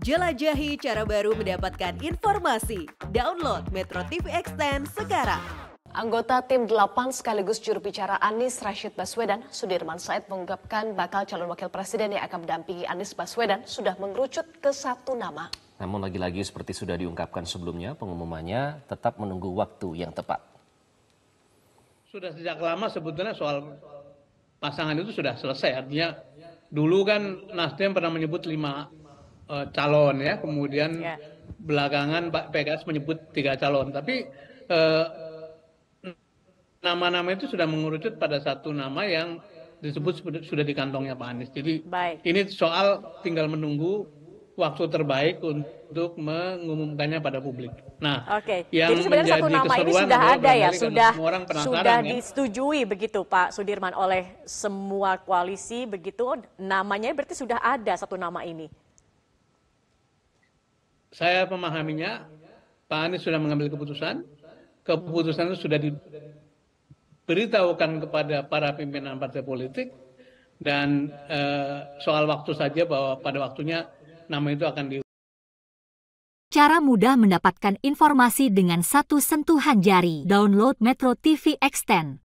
Jelajahi cara baru mendapatkan informasi. Download Metro TV Extend sekarang. Anggota tim 8 sekaligus juru bicara Anies Rashid Baswedan, Sudirman Said mengungkapkan bakal calon wakil presiden yang akan mendampingi Anies Baswedan sudah mengerucut ke satu nama. Namun lagi-lagi seperti sudah diungkapkan sebelumnya, pengumumannya tetap menunggu waktu yang tepat. Sudah sejak lama sebetulnya soal pasangan itu sudah selesai. Artinya dulu kan Nasdem pernah menyebut lima uh, calon ya, kemudian yeah. belakangan Pak PKS menyebut tiga calon, tapi eh, nama-nama uh, itu sudah mengerucut pada satu nama yang disebut sudah di kantongnya Pak Anies. Jadi Baik. ini soal tinggal menunggu waktu terbaik untuk mengumumkannya pada publik. Nah, oke. Yang Jadi sebenarnya satu nama ini sudah ada ya, sudah orang sudah ya. disetujui begitu Pak Sudirman oleh semua koalisi begitu namanya berarti sudah ada satu nama ini saya memahaminya Pak Anies sudah mengambil keputusan. Keputusan itu sudah diberitahukan kepada para pimpinan partai politik dan eh, soal waktu saja bahwa pada waktunya nama itu akan di Cara mudah mendapatkan informasi dengan satu sentuhan jari. Download Metro TV Extend.